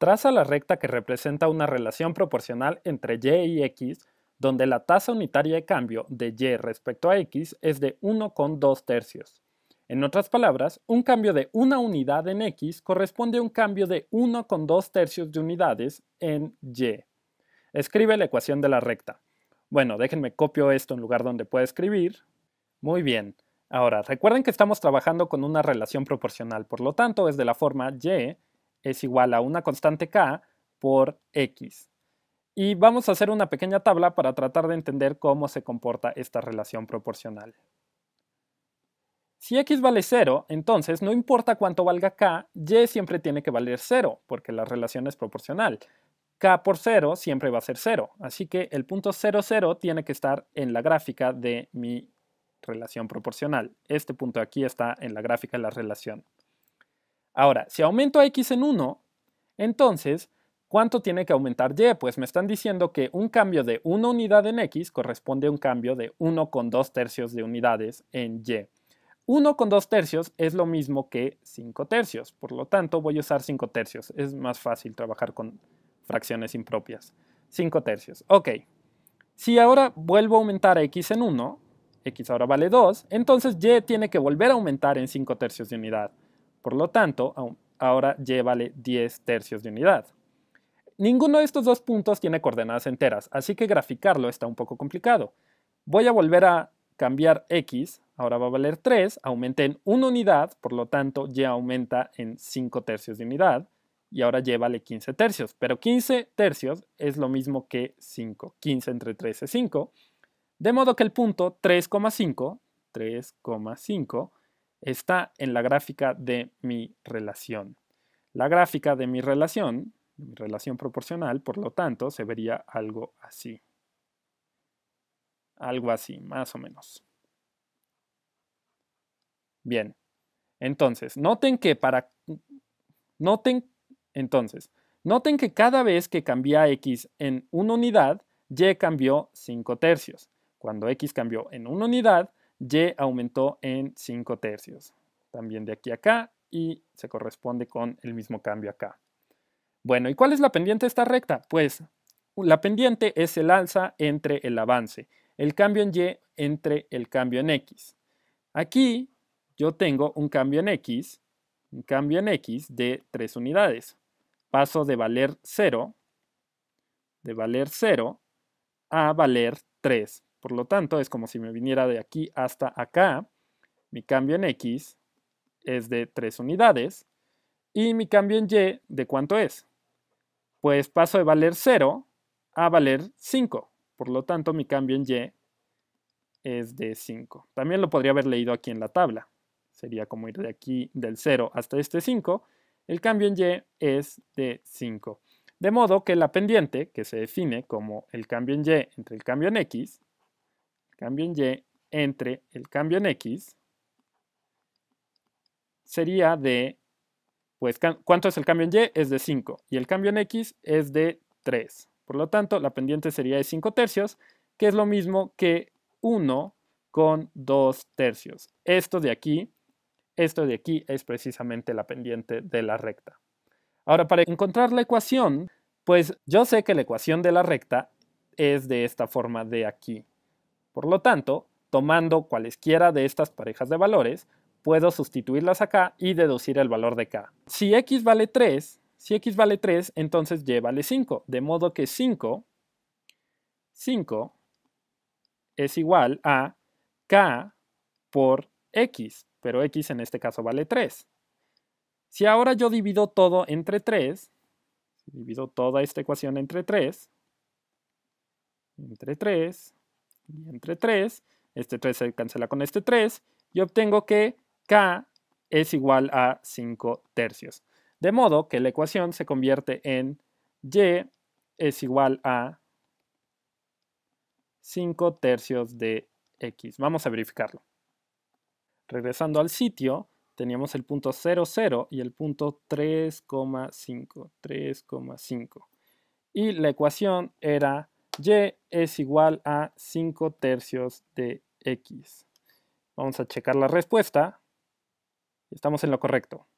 Traza la recta que representa una relación proporcional entre y y x, donde la tasa unitaria de cambio de y respecto a x es de 1,2 tercios. En otras palabras, un cambio de una unidad en x corresponde a un cambio de 1,2 tercios de unidades en y. Escribe la ecuación de la recta. Bueno, déjenme copio esto en lugar donde pueda escribir. Muy bien. Ahora, recuerden que estamos trabajando con una relación proporcional, por lo tanto es de la forma y es igual a una constante k por x. Y vamos a hacer una pequeña tabla para tratar de entender cómo se comporta esta relación proporcional. Si x vale 0, entonces no importa cuánto valga k, y siempre tiene que valer 0, porque la relación es proporcional. k por 0 siempre va a ser 0, así que el punto 0, 0 tiene que estar en la gráfica de mi relación proporcional. Este punto aquí está en la gráfica de la relación. Ahora, si aumento a x en 1, entonces, ¿cuánto tiene que aumentar y? Pues me están diciendo que un cambio de 1 unidad en x corresponde a un cambio de 1 con tercios de unidades en y. 1 con 2 tercios es lo mismo que 5 tercios, por lo tanto voy a usar 5 tercios, es más fácil trabajar con fracciones impropias. 5 tercios, ok. Si ahora vuelvo a aumentar a x en 1, x ahora vale 2, entonces y tiene que volver a aumentar en 5 tercios de unidad. Por lo tanto, ahora llévale 10 tercios de unidad. Ninguno de estos dos puntos tiene coordenadas enteras, así que graficarlo está un poco complicado. Voy a volver a cambiar x, ahora va a valer 3, aumenté en 1 unidad, por lo tanto y aumenta en 5 tercios de unidad, y ahora llévale 15 tercios, pero 15 tercios es lo mismo que 5, 15 entre 3 es 5, de modo que el punto 3,5, 3,5, está en la gráfica de mi relación. La gráfica de mi relación, mi relación proporcional, por lo tanto, se vería algo así. Algo así, más o menos. Bien. Entonces, noten que para noten entonces, noten que cada vez que cambia x en una unidad, y cambió 5 tercios. Cuando x cambió en una unidad, y aumentó en 5 tercios, también de aquí a acá, y se corresponde con el mismo cambio acá. Bueno, ¿y cuál es la pendiente de esta recta? Pues la pendiente es el alza entre el avance, el cambio en Y entre el cambio en X. Aquí yo tengo un cambio en X, un cambio en X de 3 unidades. Paso de valer 0, de valer 0 a valer 3. Por lo tanto, es como si me viniera de aquí hasta acá. Mi cambio en X es de 3 unidades. Y mi cambio en Y, ¿de cuánto es? Pues paso de valer 0 a valer 5. Por lo tanto, mi cambio en Y es de 5. También lo podría haber leído aquí en la tabla. Sería como ir de aquí del 0 hasta este 5. El cambio en Y es de 5. De modo que la pendiente, que se define como el cambio en Y entre el cambio en X, cambio en Y entre el cambio en X sería de, pues, ¿cuánto es el cambio en Y? Es de 5 y el cambio en X es de 3. Por lo tanto, la pendiente sería de 5 tercios, que es lo mismo que 1 con 2 tercios. Esto de aquí, esto de aquí es precisamente la pendiente de la recta. Ahora, para encontrar la ecuación, pues yo sé que la ecuación de la recta es de esta forma de aquí. Por lo tanto, tomando cualesquiera de estas parejas de valores, puedo sustituirlas acá y deducir el valor de k. Si x vale 3, si x vale 3, entonces y vale 5, de modo que 5, 5 es igual a k por x, pero x en este caso vale 3. Si ahora yo divido todo entre 3, divido toda esta ecuación entre 3, entre 3, y entre 3, este 3 se cancela con este 3, y obtengo que k es igual a 5 tercios. De modo que la ecuación se convierte en y es igual a 5 tercios de x. Vamos a verificarlo. Regresando al sitio, teníamos el punto 00 y el punto 3,5, 3,5. Y la ecuación era y es igual a 5 tercios de x. Vamos a checar la respuesta. Estamos en lo correcto.